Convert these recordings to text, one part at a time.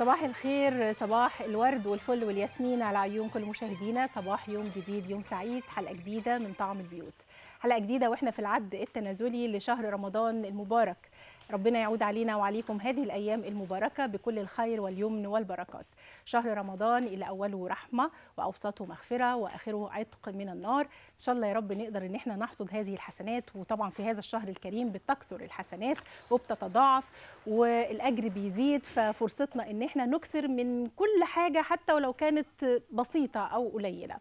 صباح الخير صباح الورد والفل والياسمين على عيون كل مشاهدينا صباح يوم جديد يوم سعيد حلقه جديده من طعم البيوت حلقه جديده واحنا في العد التنازلي لشهر رمضان المبارك ربنا يعود علينا وعليكم هذه الايام المباركه بكل الخير واليمن والبركات شهر رمضان اللي اوله رحمه واوسطه مغفره واخره عتق من النار ان شاء الله يا رب نقدر ان احنا نحصد هذه الحسنات وطبعا في هذا الشهر الكريم بتكثر الحسنات وبتتضاعف والاجر بيزيد ففرصتنا ان احنا نكثر من كل حاجه حتى ولو كانت بسيطه او قليله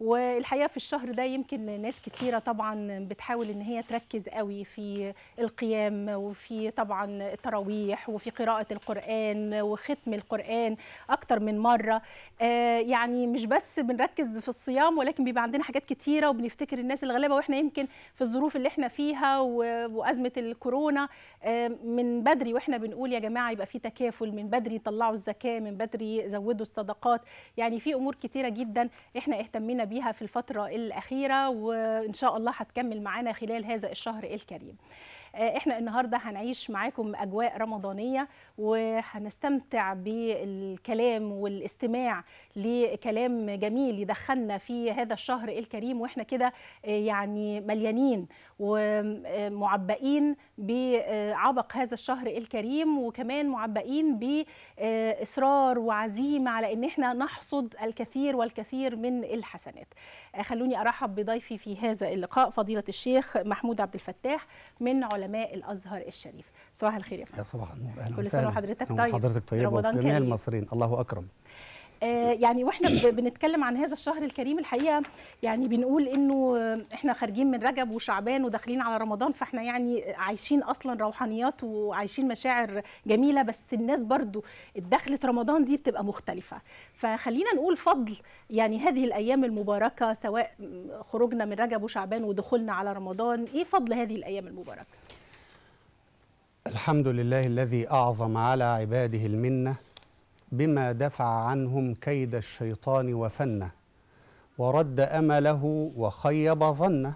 والحقيقه في الشهر ده يمكن ناس كثيره طبعا بتحاول ان هي تركز قوي في القيام وفي طبعا التراويح وفي قراءه القران وختم القران اكتر من مره آه، يعني مش بس بنركز في الصيام ولكن بيبقى عندنا حاجات كثيره وبنفتكر الناس الغلابه واحنا يمكن في الظروف اللي احنا فيها وازمه الكورونا آه، من بدري واحنا بنقول يا جماعه يبقى في تكافل من بدري طلعوا الزكاه من بدري زودوا الصدقات يعني في امور كثيره جدا احنا اهتمينا بيها في الفترة الأخيرة وإن شاء الله هتكمل معانا خلال هذا الشهر الكريم آه، احنا النهارده هنعيش معاكم اجواء رمضانيه وهنستمتع بالكلام والاستماع لكلام جميل يدخلنا في هذا الشهر الكريم واحنا كده آه، يعني مليانين ومعبئين بعبق هذا الشهر الكريم وكمان معبئين باصرار وعزيمه على ان احنا نحصد الكثير والكثير من الحسنات خلوني ارحب بضيفي في هذا اللقاء فضيله الشيخ محمود عبد الفتاح من علماء الازهر الشريف صباح الخير يا فندم يا صباح النور اهلا وسهلا كل سنه وحضرتك طيب حضرتك طيب وجميع المصريين الله اكرم آه، يعني واحنا بنتكلم عن هذا الشهر الكريم الحقيقه يعني بنقول انه احنا خارجين من رجب وشعبان وداخلين على رمضان فاحنا يعني عايشين اصلا روحانيات وعايشين مشاعر جميله بس الناس برضو دخلت رمضان دي بتبقى مختلفه فخلينا نقول فضل يعني هذه الايام المباركه سواء خروجنا من رجب وشعبان ودخولنا على رمضان ايه فضل هذه الايام المباركه الحمد لله الذي اعظم على عباده المنه بما دفع عنهم كيد الشيطان وفنه ورد امله وخيب ظنه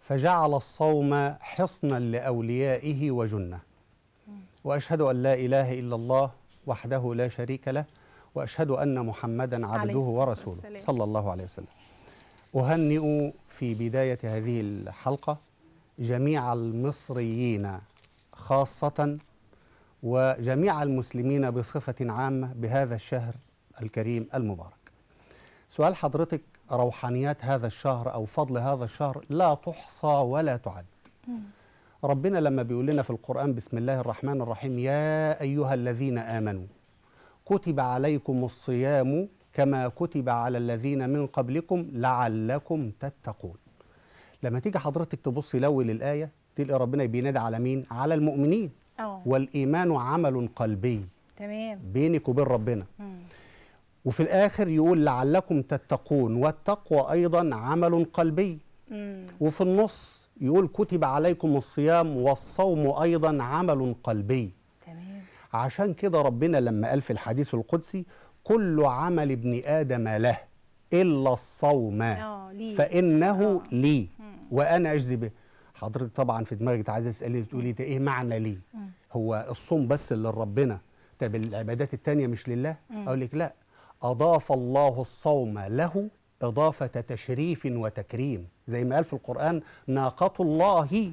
فجعل الصوم حصنا لاوليائه وجنه واشهد ان لا اله الا الله وحده لا شريك له واشهد ان محمدا عبده ورسوله صلى الله عليه وسلم اهنئ في بدايه هذه الحلقه جميع المصريين خاصه وجميع المسلمين بصفة عامة بهذا الشهر الكريم المبارك سؤال حضرتك روحانيات هذا الشهر أو فضل هذا الشهر لا تحصى ولا تعد ربنا لما بيقول لنا في القرآن بسم الله الرحمن الرحيم يا أيها الذين آمنوا كتب عليكم الصيام كما كتب على الذين من قبلكم لعلكم تتقون لما تيجي حضرتك تبص لول الآية تلقى ربنا بينادي على مين؟ على المؤمنين أوه. والايمان عمل قلبي تمام بينك وبين ربنا مم. وفي الاخر يقول لعلكم تتقون والتقوى ايضا عمل قلبي مم. وفي النص يقول كتب عليكم الصيام والصوم ايضا عمل قلبي تمام عشان كده ربنا لما قال في الحديث القدسي كل عمل ابن ادم له الا الصوم آه، فانه أوه. لي وانا اجزي به حضرتك طبعا في دماغك عايزه تسالي تقولي ده ايه معنى ليه هو الصوم بس اللي لربنا طب العبادات التانية مش لله اقول لك لا اضاف الله الصوم له اضافه تشريف وتكريم زي ما قال في القران ناقه الله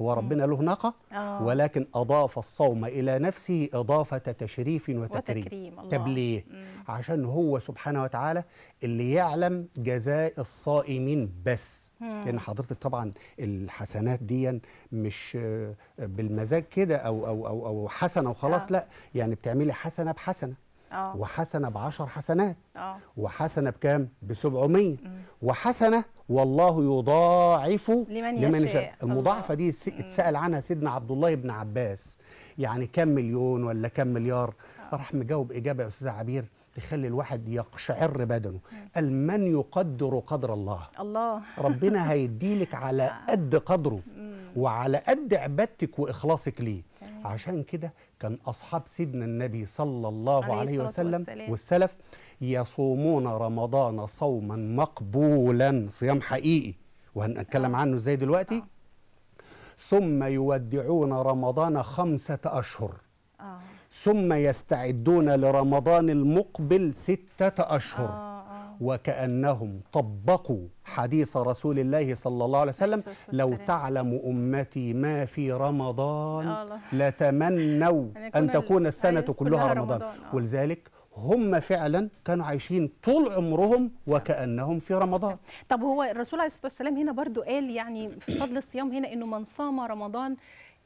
هو ربنا له ناقة آه. ولكن أضاف الصوم إلى نفسه إضافة تشريف وتكريم, وتكريم. الله. طب ليه؟ مم. عشان هو سبحانه وتعالى اللي يعلم جزاء الصائمين بس مم. لأن حضرتك طبعا الحسنات دي مش بالمزاج كده أو, أو, أو, أو حسنة وخلاص آه. لا يعني بتعملي حسنة بحسنة أوه. وحسنه بعشر حسنات أوه. وحسنه بكام ب 700 وحسنه والله يضاعف لمن, لمن يشاء المضاعفه دي اتسال عنها سيدنا عبد الله بن عباس يعني كم مليون ولا كم مليار اه. راح مجاوب اجابه يا استاذ عبير تخلي الواحد يقشعر بدنه قال من يقدر قدر الله الله ربنا هيديلك على آه. قد قدره وعلى قد عبادتك واخلاصك ليه صحيح. عشان كده كان أصحاب سيدنا النبي صلى الله عليه, عليه وسلم والسلام. والسلف يصومون رمضان صوما مقبولا صيام حقيقي وهنتكلم آه. عنه ازاي دلوقتي آه. ثم يودعون رمضان خمسة أشهر آه. ثم يستعدون لرمضان المقبل ستة أشهر آه. وكأنهم طبقوا حديث رسول الله صلى الله عليه وسلم لو تعلم أمتي ما في رمضان لتمنوا أن تكون السنة كلها رمضان آه. ولذلك هم فعلا كانوا عايشين طول عمرهم وكأنهم في رمضان طب هو الرسول عليه الصلاة والسلام هنا برضو قال يعني في فضل الصيام هنا أنه من صام رمضان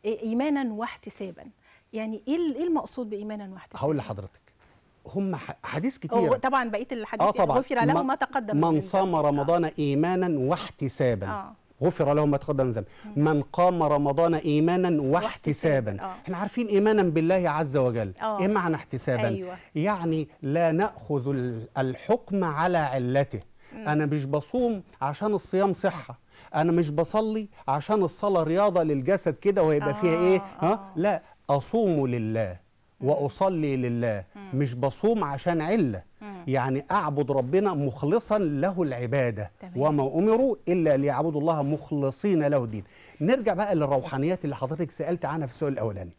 إيمانا واحتسابا يعني إيه, إيه المقصود بإيمانا واحتسابا هقول لحضرتك هم حديث كتير طبعا بقيه الحديث آه يعني طبعا غفر له ما تقدم من صام رمضان آه. ايمانا واحتسابا آه. غفر له ما تقدم من ذنبه من قام رمضان ايمانا واحتسابا آه. احنا عارفين ايمانا بالله عز وجل آه. ايه معنى احتسابا أيوة. يعني لا ناخذ الحكم على علته مم. انا مش بصوم عشان الصيام صحه انا مش بصلي عشان الصلاه رياضه للجسد كده وهيبقى آه. فيها ايه ها آه. لا اصوم لله واصلي لله مش بصوم عشان عله يعني اعبد ربنا مخلصا له العباده وما امروا الا ليعبدوا الله مخلصين له الدين نرجع بقى للروحانيات اللي حضرتك سالت عنها في السؤال الاولاني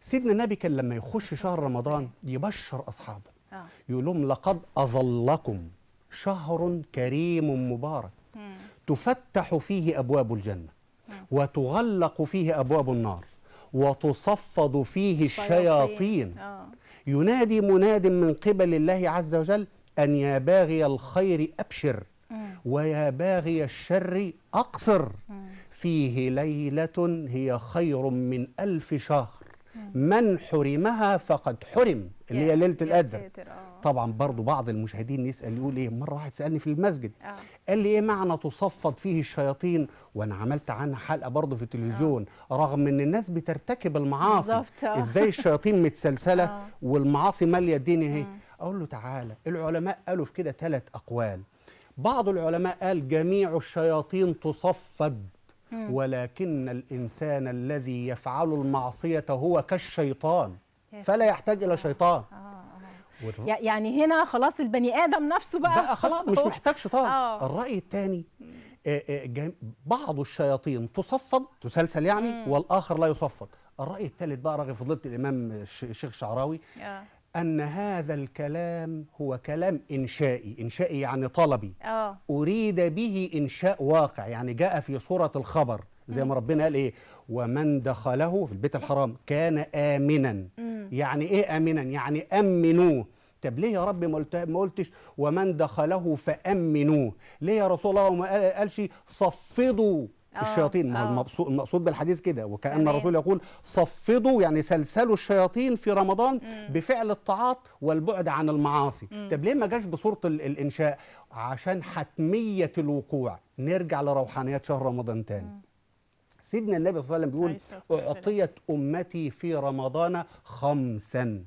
سيدنا النبي كان لما يخش شهر رمضان يبشر اصحابه آه. يقول لهم لقد اظلكم شهر كريم مبارك تفتح فيه ابواب الجنه وتغلق فيه ابواب النار وتصفد فيه الشياطين آه. ينادي مناد من قبل الله عز وجل أن يا باغي الخير أبشر ويا باغي الشر أقصر فيه ليلة هي خير من ألف شهر من حرمها فقد حرم اللي هي ليله القدر آه. طبعا برضو بعض المشاهدين يسال يقول ايه مره واحد سالني في المسجد آه. قال لي ايه معنى تصفد فيه الشياطين وانا عملت عنها حلقه برضو في التلفزيون آه. رغم ان الناس بترتكب المعاصي ازاي الشياطين متسلسله والمعاصي ماليه الدنيا اهي اقول له تعالى العلماء قالوا في كده ثلاث اقوال بعض العلماء قال جميع الشياطين تصفد ولكن الإنسان الذي يفعل المعصية هو كالشيطان فلا يحتاج إلى شيطان آه، آه. يعني هنا خلاص البني آدم نفسه بقى بقى خلاص مش محتاج شيطان آه. الرأي الثاني بعض الشياطين تصفد تسلسل يعني والآخر لا يصفد الرأي الثالث بقى رغم فضيلة الإمام الشيخ شعراوي أن هذا الكلام هو كلام إنشائي إنشائي يعني طلبي أوه. أريد به إنشاء واقع يعني جاء في صورة الخبر زي ما ربنا قال ايه ومن دخله في البيت الحرام كان امنا يعني ايه امنا يعني امنوه طب ليه يا رب ما قلتش ومن دخله فامنوه ليه يا رسول الله ما قالش صفضوا آه. الشياطين ما آه. المقصود المقصود بالحديث كده وكأن الرسول يقول صفدوا يعني سلسلوا الشياطين في رمضان مم. بفعل الطاعات والبعد عن المعاصي مم. طب ليه ما جاش بصورة الإنشاء عشان حتمية الوقوع نرجع لروحانيات شهر رمضان تاني مم. سيدنا النبي صلى الله عليه وسلم بيقول أعطيت أمتي في رمضان خمساً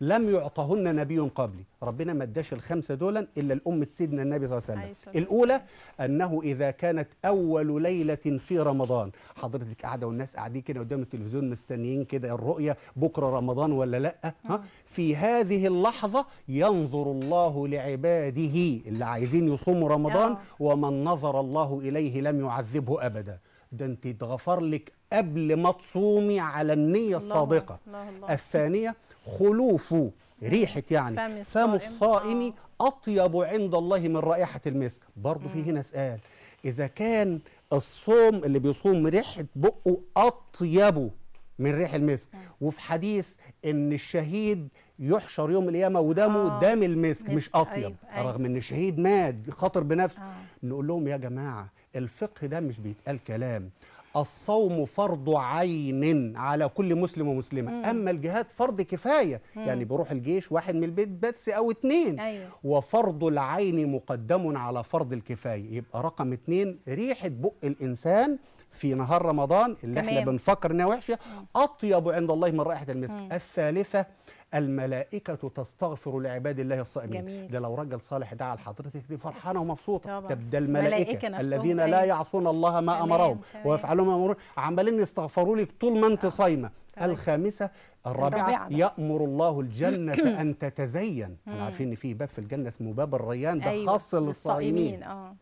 لم يعطهن نبي قبلي ربنا ما اداش الخمسه دولا الا لامه سيدنا النبي صلى الله عليه وسلم الاولى انه اذا كانت اول ليله في رمضان حضرتك قاعده والناس قاعدين كده قدام التلفزيون مستنيين كده الرؤيه بكره رمضان ولا لا ها في هذه اللحظه ينظر الله لعباده اللي عايزين يصوموا رمضان نعم. ومن نظر الله اليه لم يعذبه ابدا ده انت اتغفر لك قبل ما تصومي على النية الصادقة الله الله الثانية خلوف ريحة يعني فم آه. الصائم أطيب عند الله من رائحة المسك برضو في هنا سؤال إذا كان الصوم اللي بيصوم ريحة بقه أطيب من ريح المسك وفي حديث ان الشهيد يحشر يوم القيامه ودمه آه دم المسك مش اطيب أيوة أيوة رغم ان الشهيد مات خاطر بنفسه آه نقول لهم يا جماعه الفقه ده مش بيتقال كلام الصوم فرض عين على كل مسلم ومسلمة مم. أما الجهاد فرض كفاية مم. يعني بروح الجيش واحد من البيت بس أو اتنين أيوه. وفرض العين مقدم على فرض الكفاية يبقى رقم اتنين ريحة بق الإنسان في نهار رمضان اللي تمام. احنا بنفكر انها وحشه اطيب عند الله من رائحه المسك مم. الثالثه الملائكة تستغفر لعباد الله الصائمين جميل. ده لو راجل صالح دعا لحضرتك دي فرحانة ومبسوطة طبعا. ده الملائكة الذين لا يعصون الله ما أمرهم ويفعلون ما أمرهم عمالين يستغفروا لك طول ما أنت آه. صايمة طيب. الخامسة الرابعة, يأمر الله الجنة أن تتزين أنا عارفين إن في باب في الجنة اسمه باب الريان ده أيوة، خاص للصائمين آه.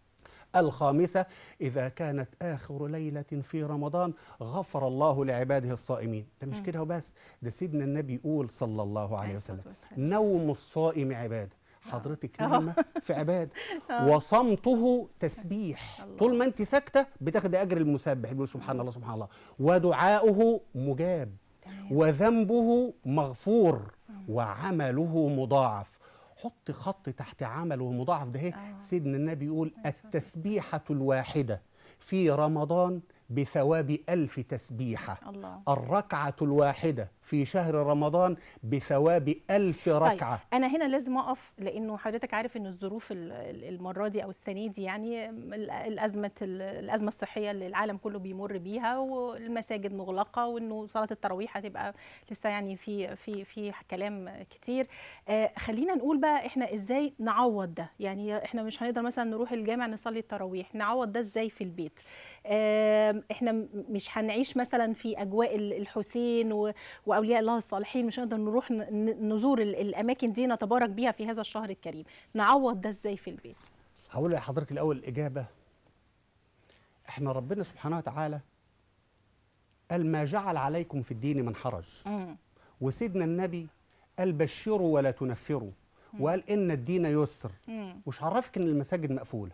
الخامسة إذا كانت آخر ليلة في رمضان غفر الله لعباده الصائمين ده مش كده وبس ده سيدنا النبي يقول صلى الله عليه وسلم نوم الصائم عبادة حضرتك آه. نعمة في عبادة آه. وصمته تسبيح طول ما انت ساكتة بتاخد أجر المسبح يقول سبحان الله سبحان الله ودعاؤه مجاب وذنبه مغفور وعمله مضاعف حط خط تحت عمل مضاعف ده إيه؟ آه. سيدنا النبي يقول أيوة. التسبيحة الواحدة في رمضان بثواب ألف تسبيحة الله. الركعة الواحدة في شهر رمضان بثواب ألف طيب، ركعة طيب. أنا هنا لازم أقف لأنه حضرتك عارف أن الظروف المرة دي أو السنة دي يعني الأزمة, الأزمة الصحية اللي العالم كله بيمر بيها والمساجد مغلقة وأنه صلاة التراويح هتبقى لسه يعني في في في كلام كتير آه، خلينا نقول بقى إحنا إزاي نعوض ده يعني إحنا مش هنقدر مثلا نروح الجامع نصلي التراويح نعوض ده إزاي في البيت إحنا مش هنعيش مثلا في أجواء الحسين و واولياء الله الصالحين مش هنقدر نروح نزور الاماكن دي نتبارك بيها في هذا الشهر الكريم نعوض ده ازاي في البيت هقول لحضرتك الاول الاجابه احنا ربنا سبحانه وتعالى قال ما جعل عليكم في الدين من حرج وسيدنا النبي قال بشروا ولا تنفروا وقال ان الدين يسر مش وش عرفك ان المساجد مقفوله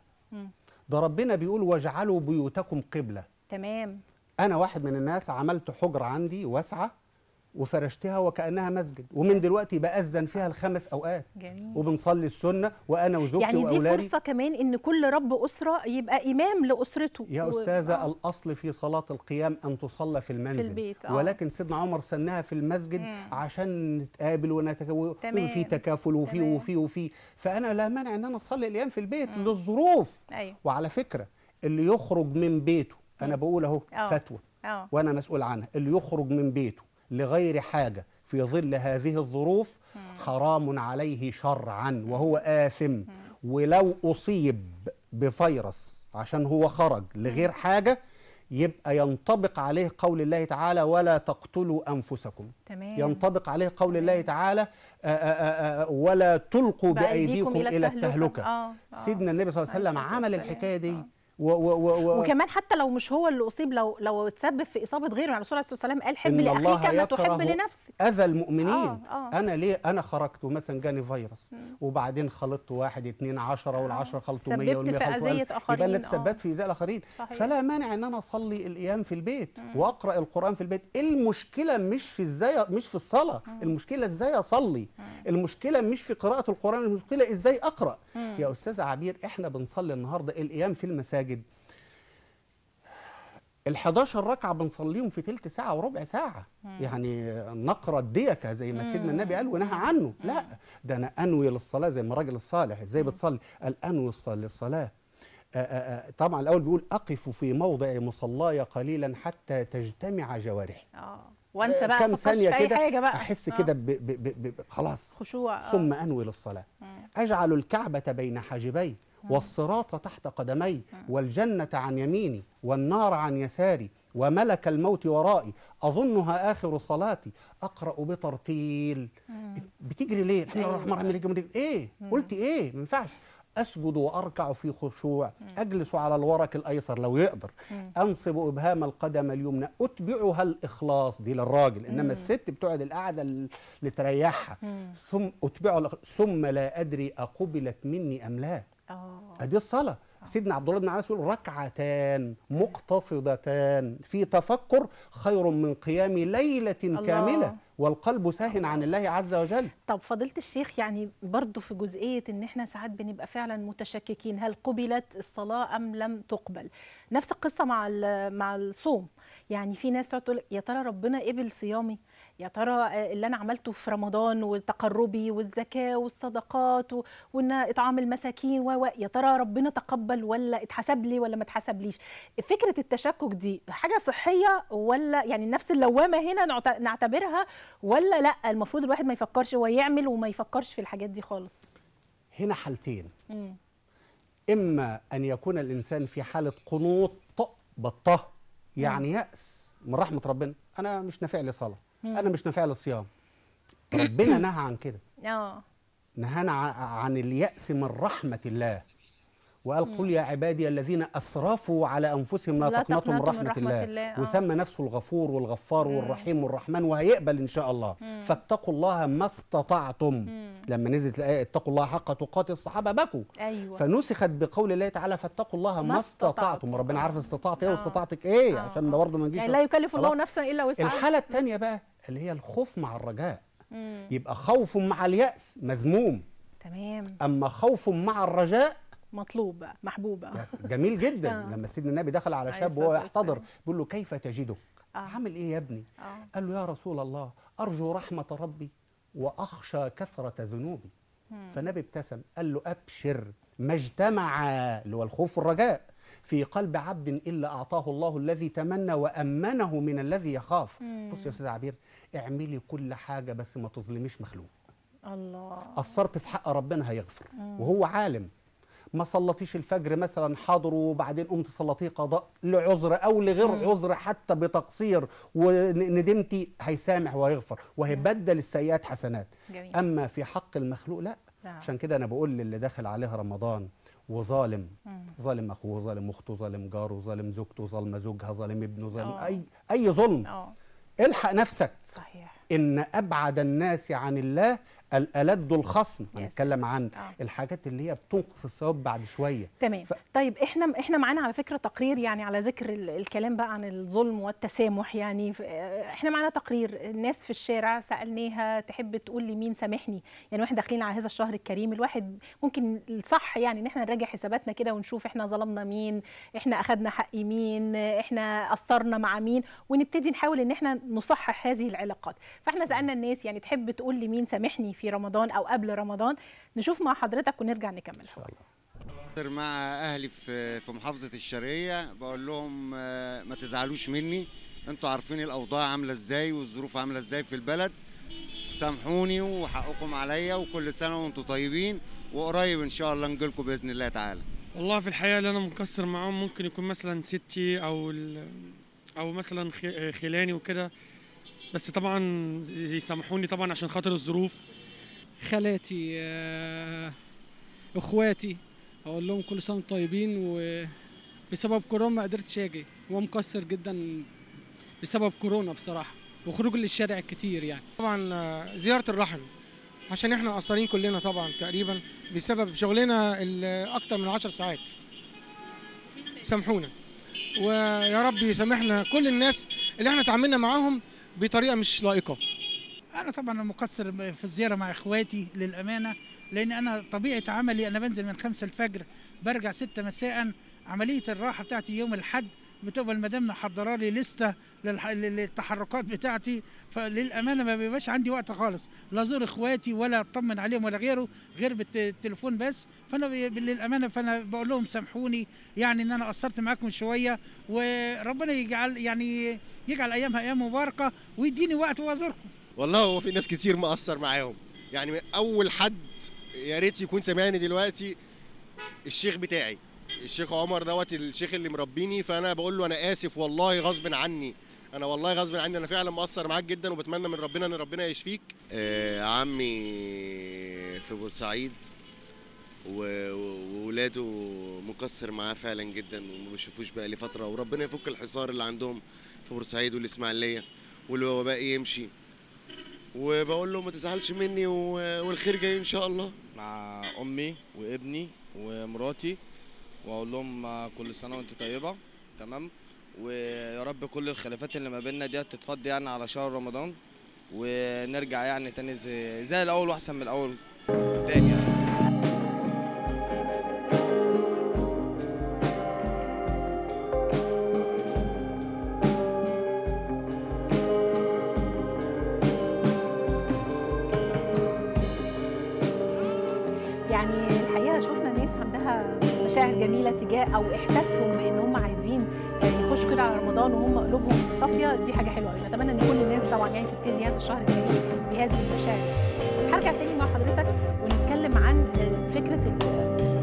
ده ربنا بيقول واجعلوا بيوتكم قبله تمام انا واحد من الناس عملت حجره عندي واسعه وفرشتها وكانها مسجد ومن دلوقتي باذن فيها الخمس اوقات جميل. وبنصلي السنه وانا وزوجتي يعني دي واولادي فرصه كمان ان كل رب اسره يبقى امام لاسرته يا و... استاذه آه. الاصل في صلاه القيام ان تصلى في المنزل في البيت. آه. ولكن سيدنا عمر سنها في المسجد مم. عشان نتقابل ونتكافل وفي تكافل وفي وفي وفي فانا لا مانع ان انا اصلي الايام في البيت مم. للظروف أيوه. وعلى فكره اللي يخرج من بيته انا بقول اهو آه. فتوى آه. وانا مسؤول عنها اللي يخرج من بيته لغير حاجة في ظل هذه الظروف حرام عليه شرعا وهو آثم ولو أصيب بفيروس عشان هو خرج لغير حاجة يبقى ينطبق عليه قول الله تعالى ولا تقتلوا أنفسكم تمام. ينطبق عليه قول الله تعالى آآ آآ ولا تلقوا بأيديكم إلى التهلكة آه. آه. سيدنا النبي صلى الله عليه وسلم عمل الحكاية دي آه. و و و و وكمان حتى لو مش هو اللي اصيب لو لو اتسبب في اصابه غيره يعني الرسول عليه الصلاه والسلام قال حب لاخيك كما تحب لنفسك اذى المؤمنين آه آه. انا ليه انا خرجت ومثلا جاني فيروس وبعدين خلطت واحد اتنين عشره وال10 آه. خلطوا 100 وال100 خلطوا يبقى انا آه. اتسببت في اذى الاخرين فلا مانع ان انا اصلي القيام في البيت واقرا القران في البيت المشكله مش في ازاي مش في الصلاه المشكله ازاي اصلي المشكله مش في قراءه القران المشكله ازاي اقرا يا استاذه عبير احنا بنصلي النهارده القيام في المساجد المساجد ال11 ركعه بنصليهم في ثلث ساعه وربع ساعه مم. يعني نقرا الديكه زي ما سيدنا النبي قال ونهى عنه مم. لا ده انا انوي للصلاه زي ما الراجل الصالح ازاي بتصلي قال انوي للصلاه آه، آه، آه، طبعا الاول بيقول اقف في موضع مصلاي قليلا حتى تجتمع جوارحي اه وانسى بقى كم ثانيه كده احس كده خلاص خشوع ثم انوي للصلاه مم. اجعل الكعبه بين حاجبي نعم. والصراط تحت قدمي نعم. والجنة عن يميني والنار عن يساري وملك الموت ورائي أظنها آخر صلاتي أقرأ بترتيل نعم. بتجري ليه؟ الحمد لله أيوة. الرحمن الرحيم إيه؟ قلت إيه؟ ما ينفعش أسجد وأركع في خشوع أجلس على الورك الأيسر لو يقدر أنصب إبهام القدم اليمنى أتبعها الإخلاص دي للراجل إنما الست بتقعد القعدة اللي تريحها ثم أتبع ثم لا أدري أقبلت مني أم لا اه ادي الصلاه آه. سيدنا عبد الله بن عباس يقول ركعتان مقتصدتان في تفكر خير من قيام ليله الله. كامله والقلب ساهن عن الله عز وجل طب فضيله الشيخ يعني برضه في جزئيه ان احنا ساعات بنبقى فعلا متشككين هل قبلت الصلاه ام لم تقبل نفس القصه مع مع الصوم يعني في ناس تقعد تقول يا ترى ربنا قبل صيامي يا ترى آه، اللي انا عملته في رمضان وتقربي والزكاه والصدقات وان اطعام المساكين و يا ترى ربنا تقبل ولا اتحسب لي ولا ما اتحسبليش فكره التشكك دي حاجه صحيه ولا يعني النفس اللوامه هنا نعتبرها ولا لا المفروض الواحد ما يفكرش هو يعمل وما يفكرش في الحاجات دي خالص هنا حالتين اما ان يكون الانسان في حاله قنوط بطه يعني مم. ياس من رحمه ربنا انا مش نافع لي صلاه انا مش نافع للصيام ربنا نهى عن كده اه نهانا عن اليأس من رحمة الله وقال قل يا عبادي الذين اسرفوا على انفسهم لا, لا تقنطوا من رحمه, من رحمة الله, الله. آه. وسمى نفسه الغفور والغفار مم. والرحيم والرحمن وهيقبل ان شاء الله مم. فاتقوا الله ما استطعتم مم. لما نزلت الايه اتقوا الله حق تقاتل الصحابه بكوا أيوة. فنسخت بقول الله تعالى فاتقوا الله ما استطعتم ربنا عارف استطعت ايه آه. واستطاعتك ايه آه. عشان برضه ما نجيش يعني لا يكلف الله نفسا الا وسعها الحاله الثانيه بقى اللي هي الخوف مع الرجاء مم. يبقى خوف مع اليأس مذموم تمام أما خوف مع الرجاء مطلوب محبوبة جميل جدا آه. لما سيدنا النبي دخل على شاب وهو يحتضر بيقول له كيف تجدك آه. عامل إيه يا ابني آه. قال له يا رسول الله أرجو رحمة ربي وأخشى كثرة ذنوبي فالنبي ابتسم قال له أبشر ما اجتمع اللي هو الخوف والرجاء في قلب عبد إلا أعطاه الله الذي تمنى وأمنه من الذي يخاف بص يا أستاذ عبير اعملي كل حاجة بس ما تظلميش مخلوق الله قصرت في حق ربنا هيغفر مم. وهو عالم ما صلتيش الفجر مثلا حاضر وبعدين قمت صلتيه قضاء لعذر او لغير مم. عذر حتى بتقصير وندمتي هيسامح وهيغفر وهيبدل السيئات حسنات جميل. اما في حق المخلوق لا نعم. عشان كده انا بقول للي داخل عليها رمضان وظالم ظالم اخوه ظالم اخته ظالم جاره ظالم زوجته ظالمه زوجها ظالم ابنه ظالم آه. اي اي ظلم أوه. الحق نفسك صحيح ان ابعد الناس عن الله الالد الخصم هنتكلم عن آه. الحاجات اللي هي بتنقص الثواب بعد شويه تمام ف... طيب احنا احنا معانا على فكره تقرير يعني على ذكر الكلام بقى عن الظلم والتسامح يعني احنا معانا تقرير الناس في الشارع سالناها تحب تقول لمين سامحني يعني واحنا داخلين على هذا الشهر الكريم الواحد ممكن الصح يعني ان احنا نراجع حساباتنا كده ونشوف احنا ظلمنا مين احنا اخذنا حق مين احنا قصرنا مع مين ونبتدي نحاول ان احنا نصحح هذه العلاقه العلاقات فاحنا سالنا الناس يعني تحب تقول لي مين سامحني في رمضان او قبل رمضان نشوف مع حضرتك ونرجع نكمل ان شاء الله مع اهلي في في محافظه الشرقيه بقول لهم آه، ما تزعلوش مني انتوا عارفين الاوضاع عامله ازاي والظروف عامله ازاي في البلد سامحوني وحقكم عليا وكل سنه وانتم طيبين وقريب ان شاء الله نجي لكم باذن الله تعالى والله في الحقيقه اللي انا مكسر معاهم ممكن يكون مثلا ستي او او مثلا خلاني وكده بس طبعا يسامحوني طبعا عشان خاطر الظروف خالاتي آه، اخواتي اقول لهم كل سنه طيبين وبسبب كورونا ما قدرتش اجي هو مقصر جدا بسبب كورونا بصراحه وخروج للشارع كتير يعني طبعا آه، زياره الرحم عشان احنا مقصرين كلنا طبعا تقريبا بسبب شغلنا اكتر من 10 ساعات سامحونا ويا رب يسامحنا كل الناس اللي احنا تعاملنا معاهم بطريقه مش لائقه انا طبعا مقصر في الزياره مع اخواتي للامانه لان انا طبيعه عملي انا بنزل من 5 الفجر برجع 6 مساء عمليه الراحه بتاعتي يوم الاحد بتبقى المدام محضره لي لسته للتحركات بتاعتي فللامانه ما بيبقاش عندي وقت خالص لا ازور اخواتي ولا اطمن عليهم ولا غيره غير بالتليفون بس فانا للامانه فانا بقول لهم سامحوني يعني ان انا قصرت معاكم شويه وربنا يجعل يعني يجعل ايامها ايام مباركه ويديني وقت وازوركم والله هو في ناس كتير مقصر معاهم يعني اول حد يا ريت يكون سامعني دلوقتي الشيخ بتاعي الشيخ عمر دوت الشيخ اللي مربيني فانا بقول له انا اسف والله غصب عني انا والله غصب عني انا فعلا مقصر معاك جدا وبتمنى من ربنا ان ربنا يشفيك آه عمي في بورسعيد وولاده مقصر معاه فعلا جدا وما بيشوفوش بقى لي فتره وربنا يفك الحصار اللي عندهم في بورسعيد والاسماعيليه والوباء يمشي وبقول له ما تزعلش مني والخير جاي ان شاء الله مع امي وابني ومراتي واقول لهم كل سنه وانتم طيبه تمام ويا رب كل الخلافات اللي ما بيننا ديت تتفضي يعني على شهر رمضان ونرجع يعني تاني زي, زي الاول واحسن من الاول تاني يعني. رمضان وهم قلوبهم صافيه دي حاجه حلوه قوي نتمنى ان كل الناس طبعا يعني تبتدي هذا الشهر الجديد بهذه المشاعر بس هرجع تاني مع حضرتك ونتكلم عن فكره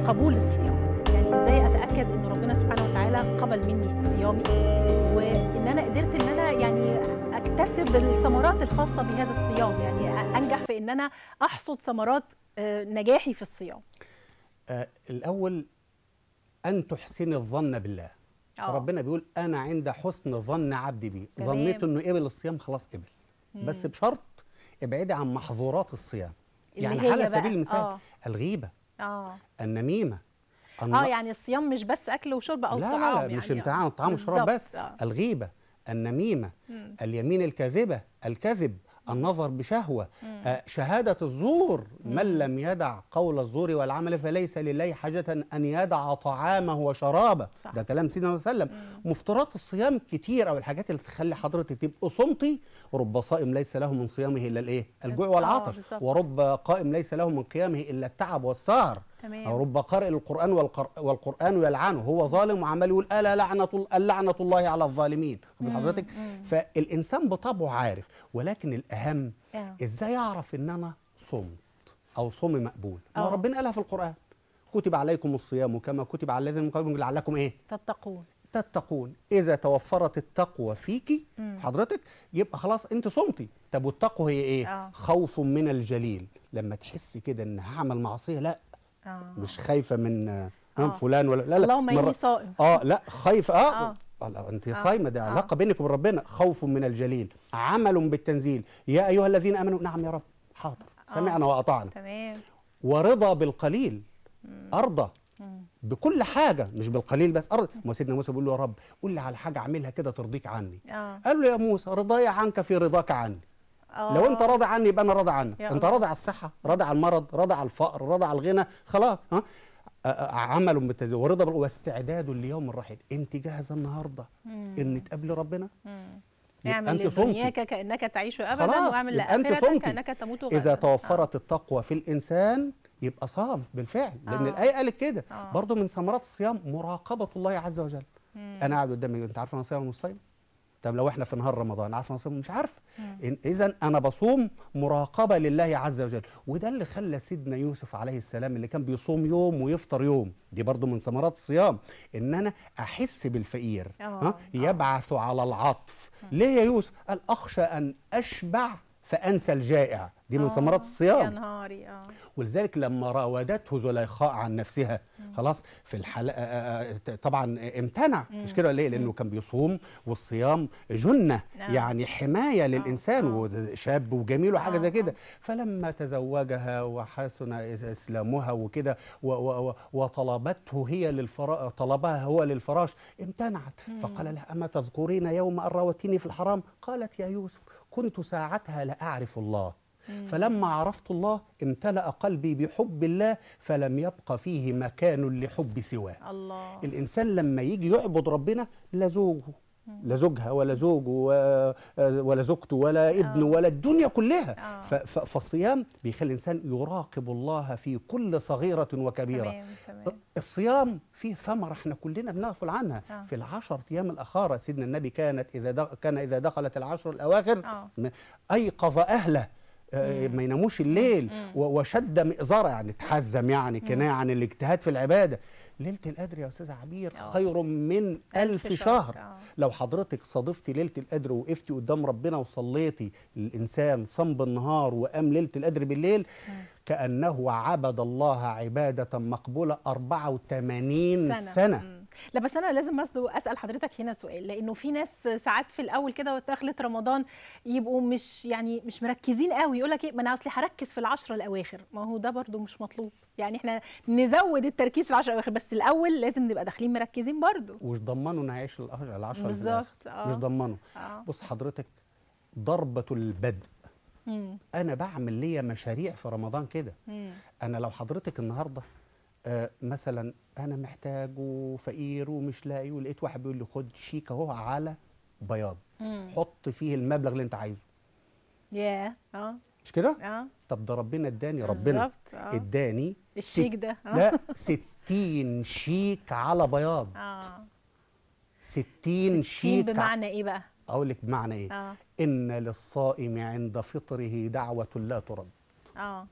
قبول الصيام يعني ازاي اتاكد ان ربنا سبحانه وتعالى قبل مني صيامي وان انا قدرت ان انا يعني اكتسب الثمرات الخاصه بهذا الصيام يعني انجح في ان انا احصد ثمرات آه، نجاحي في الصيام آه، الاول ان تحسني الظن بالله أوه. ربنا بيقول انا عند حسن ظن عبدي بي ظنيت انه قبل الصيام خلاص قبل مم. بس بشرط ابعدي عن محظورات الصيام يعني على سبيل المثال أوه. الغيبه اه النميمه اه يعني الصيام مش بس اكل وشرب او لا طعام لا لا مش يعني طعام الطعام والشراب بس أوه. الغيبه النميمه مم. اليمين الكاذبه الكذب النظر بشهوة آه، شهادة الزور من لم يدع قول الزور والعمل فليس لله حاجة أن يدع طعامه وشرابه ده كلام سيدنا صلى الله عليه وسلم مفترات الصيام كتير أو الحاجات اللي تخلي حضرتك تبقى صمتي رب صائم ليس له من صيامه إلا الإيه؟ الجوع والعطش آه، ورب قائم ليس له من قيامه إلا التعب والسهر تمام. أو رب قارئ القرآن والقر... والقرآن يلعنه هو ظالم وعمال يقول ألا لعنة اللعنة الله على الظالمين حضرتك فالإنسان بطبعه عارف ولكن الأهم أوه. إزاي أعرف إن أنا صمت أو صم مقبول ما آه. ربنا قالها في القرآن كتب عليكم الصيام كما كتب على الذين من قبلكم لعلكم إيه تتقون تتقون إذا توفرت التقوى فيكي مم. حضرتك يبقى خلاص أنت صمتي طب والتقوى هي إيه أوه. خوف من الجليل لما تحسي كده إن هعمل معصية لا آه. مش خايفه من آه. فلان ولا لا لا اللهم اني صائم اه لا خايفه اه, آه. الله انت آه. صايمه ده علاقه آه. بينك وبين ربنا خوف من الجليل عمل بالتنزيل يا ايها الذين امنوا نعم يا رب حاضر آه. سمعنا واطعنا تمام ورضا بالقليل ارضى بكل حاجه مش بالقليل بس ارضى ما سيدنا موسى بيقول له يا رب قول لي على حاجه اعملها كده ترضيك عني آه. قال له يا موسى رضاي عنك في رضاك عني أوه. لو انت راضي عني يبقى انا راضي عنك انت راضي على الصحه راضي على المرض راضي على الفقر راضي على الغنى خلاص ها عمل بالتزويد ورضا واستعداد ليوم الرحيل انت جاهزه النهارده ان تقابلي ربنا مم. نعمل انت صمتي كانك تعيش ابدا واعمل لآخرتك كانك تموت غدا اذا آه. توفرت آه. التقوى في الانسان يبقى صام بالفعل آه. لان الايه قالت كده آه. برضه من ثمرات الصيام مراقبه الله عز وجل مم. انا قاعد قدامي انت عارف انا صايم مش صايم طب لو احنا في نهار رمضان عارفه نصوم مش عارفه اذا انا بصوم مراقبه لله عز وجل وده اللي خلى سيدنا يوسف عليه السلام اللي كان بيصوم يوم ويفطر يوم دي برضو من ثمرات الصيام ان انا احس بالفقير أوه. ها يبعث على العطف ليه يا يوسف قال اخشى ان اشبع فانسى الجائع دي من ثمرات آه، الصيام يا نهاري اه ولذلك لما راودته زليخاء عن نفسها خلاص في الحلقه آه، آه، طبعا امتنع مش كده ولا لانه كان بيصوم والصيام جنه نعم. يعني حمايه للانسان وشاب وجميل وحاجه زي كده فلما تزوجها وحسن اسلامها وكده وطلبته هي للفرا طلبها هو للفراش امتنعت فقال لها اما تذكرين يوم ان راوتيني في الحرام قالت يا يوسف كنت ساعتها لا أعرف الله فلما عرفت الله امتلأ قلبي بحب الله فلم يبقى فيه مكان لحب سواه الله. الإنسان لما يجي يعبد ربنا لا زوجه لا زوجها ولا زوجه آه، ولا زوجته ولا آه. ابنه ولا الدنيا كلها آه. فالصيام بيخلي الانسان يراقب الله في كل صغيره وكبيره تمام تمام. الصيام فيه ثمره احنا كلنا بنغفل عنها آه. في العشر ايام الاخاره سيدنا النبي كانت اذا كان اذا دخلت العشر الاواخر آه. ايقظ اهله آه، ما يناموش الليل وشد مئزره يعني تحزم يعني كنايه عن الاجتهاد في العباده ليله القدر يا استاذ عبير آه. خير من ألف شهر, شهر. آه. لو حضرتك صادفتي ليله القدر وقفتي قدام ربنا وصليتي الانسان صم بالنهار وقام ليله القدر بالليل كانه عبد الله عباده مقبوله 84 سنه, سنة. لا بس انا لازم بس اسال حضرتك هنا سؤال لانه في ناس ساعات في الاول كده ودخلت رمضان يبقوا مش يعني مش مركزين قوي يقول لك ايه ما انا اصلي هركز في العشره الاواخر ما هو ده برضه مش مطلوب يعني احنا نزود التركيز في العشره الاواخر بس الاول لازم نبقى داخلين مركزين برضه مش ضمنوا نعيش العشره بالظبط آه. مش ضمنوا آه. بص حضرتك ضربه البدء مم. انا بعمل ليا مشاريع في رمضان كده انا لو حضرتك النهارده آه، مثلا انا محتاج وفقير ومش لاقي ولقيت واحد بيقول لي خد شيك اهو على بياض مم. حط فيه المبلغ اللي انت عايزه ياه yeah. اه مش كده؟ اه طب ده ربنا اداني ربنا آه. اداني الشيك ده آه. لا 60 شيك على بياض اه 60 شيك بمعنى ايه بقى؟ اقول لك بمعنى ايه؟ آه. ان للصائم عند فطره دعوه لا ترد اه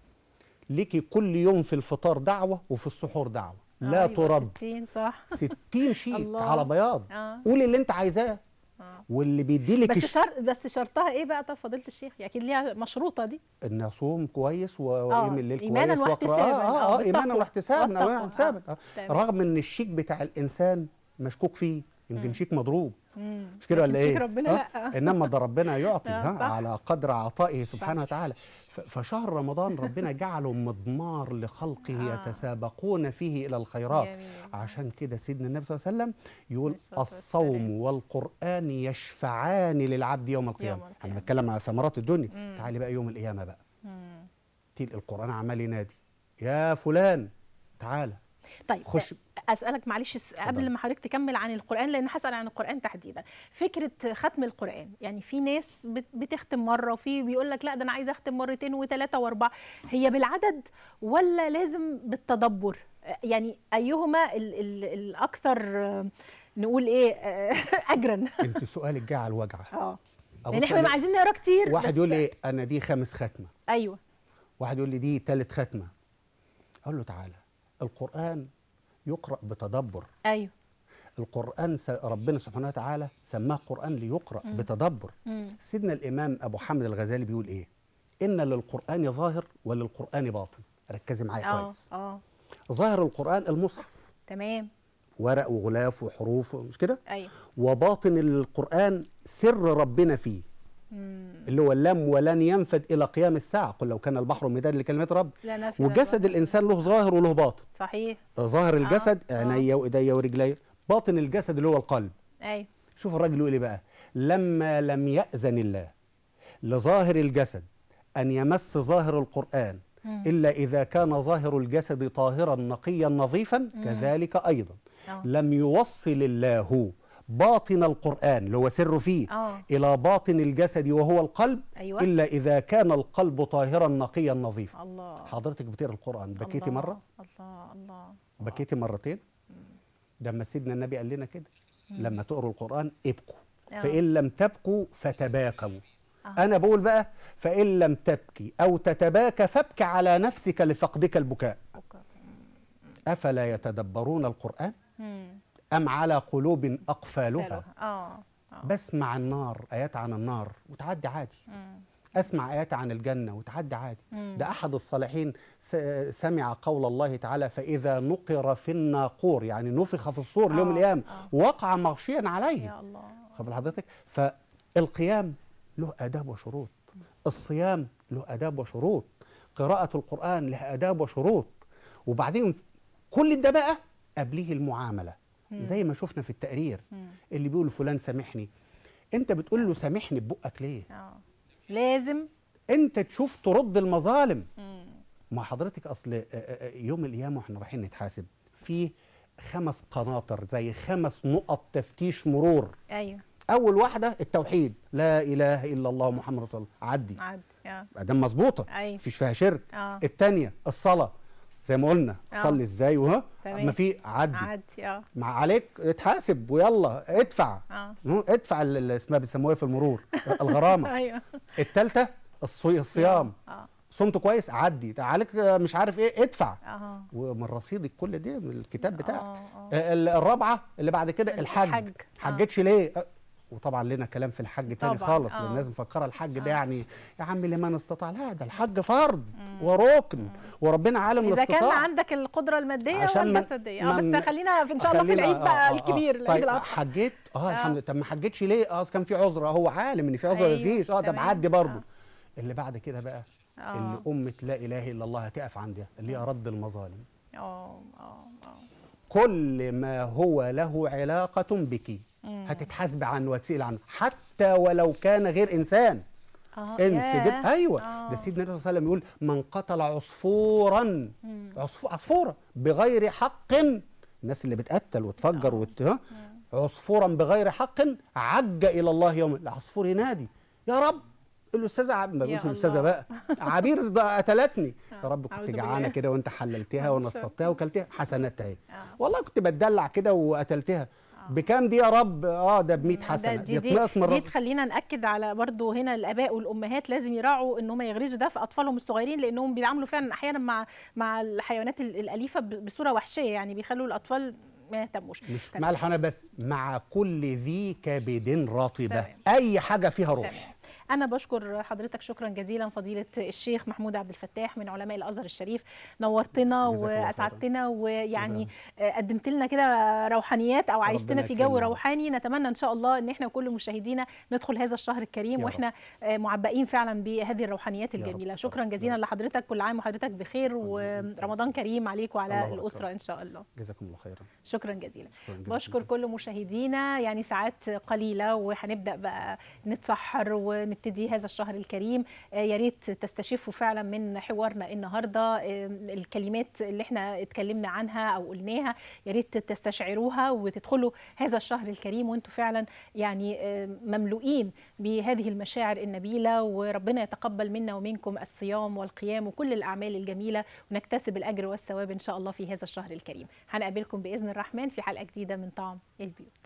ليكي كل يوم في الفطار دعوه وفي السحور دعوه لا أيوة ترد 60 صح 60 شيك على بياض آه. قولي اللي انت عايزاه آه. واللي بيديلك بس شرط بس شرطها ايه بقى طب فضيله الشيخ يعني اكيد ليها مشروطه دي ان اصوم كويس واقيم آه. الليل كويس واقرا آه،, اه اه ايمانا واحتسابا ايمانا واحتسابا آه، آه، رغم ان الشيك بتاع الانسان مشكوك فيه يمكن شيك مضروب مش كده ولا ايه ربنا آه؟ لا. انما ده ربنا يعطي ها على قدر عطائه سبحانه وتعالى فشهر رمضان ربنا جعله مضمار لخلقه آه. يتسابقون فيه الى الخيرات عشان كده سيدنا النبي صلى الله عليه وسلم يقول الصوم والقران يشفعان للعبد يوم القيامه انا بتكلم على ثمرات الدنيا تعالي بقى يوم القيامه بقى تلقى القران عمال ينادي يا فلان تعالى طيب خش... اسالك معلش قبل ما حضرتك تكمل عن القران لان هسال عن القران تحديدا فكره ختم القران يعني في ناس بتختم مره وفي بيقول لك لا ده انا عايز اختم مرتين وثلاثه واربعه هي بالعدد ولا لازم بالتدبر يعني ايهما الاكثر نقول ايه اجرا انت سؤالك جه على الوجعه اه يعني احنا عايزين نقرا كتير واحد يقول لي انا دي خامس ختمه ايوه واحد يقول لي دي ثالث ختمه اقول له تعالى القرآن يقرأ بتدبر أيوه القرآن ربنا سبحانه وتعالى سماه قرآن ليقرأ مم. بتدبر مم. سيدنا الإمام أبو حامد الغزالي بيقول إيه إن للقرآن ظاهر وللقرآن باطن ركزي معايا آه، كويس اه ظاهر القرآن المصحف تمام ورق وغلاف وحروف مش كده أيوه. وباطن القرآن سر ربنا فيه اللي هو لم ولن ينفد الى قيام الساعه قل لو كان البحر مدادا لكلمه رب وجسد الانسان له ظاهر وله باطن صحيح آه، ظاهر آه، الجسد آه. عينيا وايديا ورجليا باطن الجسد اللي هو القلب ايوه شوف الراجل يقول ايه بقى لما لم ياذن الله لظاهر الجسد ان يمس ظاهر القران مم. الا اذا كان ظاهر الجسد طاهرا نقيا نظيفا مم. كذلك ايضا أوه. لم يوصل الله باطن القرآن اللي هو سر فيه أوه. إلى باطن الجسد وهو القلب أيوة. إلا إذا كان القلب طاهرا نقيا نظيفا الله. حضرتك بتقرأ القرآن بكيتي الله. مرة؟ الله الله بكيتي مرتين؟ ده لما سيدنا النبي قال لنا كده لما تقروا القرآن ابكوا آه. فإن لم تبكوا فتباكوا أوه. أنا بقول بقى فإن لم تبكي أو تتباكى فابك على نفسك لفقدك البكاء أفلا يتدبرون القرآن؟ أم على قلوب أقفالها آه،, آه. بسمع النار آيات عن النار وتعدي عادي أسمع آيات عن الجنة وتعدي عادي ده أحد الصالحين سمع قول الله تعالى فإذا نقر في الناقور يعني نفخ في الصور يوم آه، القيامة آه. وقع مغشيا عليه يا الله خبر حضرتك فالقيام له آداب وشروط الصيام له آداب وشروط قراءة القرآن لها آداب وشروط وبعدين كل ده بقى قبليه المعاملة زي ما شفنا في التقرير اللي بيقول فلان سامحني انت بتقول له سامحني ببقك ليه أوه. لازم انت تشوف ترد المظالم ما حضرتك اصل آه، آه، آه، يوم القيامه واحنا رايحين نتحاسب في خمس قناطر زي خمس نقط تفتيش مرور ايوه اول واحده التوحيد لا اله الا الله محمد رسول الله عدي عدي اه ده مظبوطه أيوة. مفيش فيها شرك آه. الثانيه الصلاه زي ما قلنا اصلي اه. ازاي وها ما في عدي عدي اه عليك اتحاسب ويلا ادفع اه ادفع اللي اسمها بيسموها إيه في المرور الغرامه ايوه الثالثه الصيام اه. اه صمت كويس عدي عليك مش عارف ايه ادفع اه ومن رصيدك كل دي من الكتاب اه، بتاعك الرابعه اللي بعد كده الحج, الحج. حجتش ليه وطبعا لنا كلام في الحج تاني طبعًا. خالص آه. للناس مفكره الحج آه. ده يعني يا عم لمن استطاع لا ده الحج فرض مم. وركن وربنا عالم اذا كان عندك القدره الماديه ولا الجسديه اه بس خلينا في ان شاء الله في العيد بقى آه, آه،, آه. الكبير آه طيب العيد حجيت اه, آه. الحمد لله طب ما حجيتش ليه اه كان في عذر هو عالم ان في عذر أيوه. فيش اه ده معدي برضه آه. اللي بعد كده بقى آه. ان امه لا اله الا الله هتقف عندها اللي هي آه. رد المظالم اه اه كل ما هو له علاقه بك هتتحاسب عن وتسال عنه حتى ولو كان غير انسان آه انس جد ايوه آه. ده سيدنا النبي صلى الله عليه وسلم يقول من قتل عصفورا عصفور عصفوره بغير حق الناس اللي بتقتل وتفجر آه. وت... عصفورا بغير حق عج الى الله يوم العصفور ينادي يا رب الاستاذه ما بيقولش الاستاذه بقى عبير ده قتلتني آه. يا رب كنت جعانه كده وانت حللتها ونصتها وكلتها حسناتها اهي والله كنت بتدلع كده وقتلتها بكام دي يا رب اه ده ب 100 آه، حسنه دي, دي, يتنقص دي تخلينا ناكد على برضه هنا الاباء والامهات لازم يراعوا ان هم يغرزوا ده في اطفالهم الصغيرين لانهم بيتعاملوا فعلا احيانا مع مع الحيوانات الاليفه بصوره وحشيه يعني بيخلوا الاطفال ما يهتموش مش مع الحيوانات بس مع كل ذي كبد رطبه اي حاجه فيها روح تمام. انا بشكر حضرتك شكرا جزيلا فضيله الشيخ محمود عبد الفتاح من علماء الازهر الشريف نورتنا واسعدتنا ويعني قدمت لنا كده روحانيات او عايشتنا في جو روحاني نتمنى ان شاء الله ان احنا وكل مشاهدينا ندخل هذا الشهر الكريم واحنا معبئين فعلا بهذه الروحانيات الجميله شكرا جزيلا لحضرتك كل عام وحضرتك بخير ورمضان كريم عليك وعلى الاسره ان شاء الله جزاكم الله خيرا شكرا جزيلا بشكر كل مشاهدينا يعني ساعات قليله وهنبدا بقى نتسحر ونت نبتدي هذا الشهر الكريم آه، يا ريت تستشفوا فعلا من حوارنا النهارده الكلمات اللي احنا اتكلمنا عنها او قلناها يا ريت تستشعروها وتدخلوا هذا الشهر الكريم وانتم فعلا يعني مملوئين بهذه المشاعر النبيله وربنا يتقبل منا ومنكم الصيام والقيام وكل الاعمال الجميله ونكتسب الاجر والثواب ان شاء الله في هذا الشهر الكريم هنقابلكم باذن الرحمن في حلقه جديده من طعم البيوت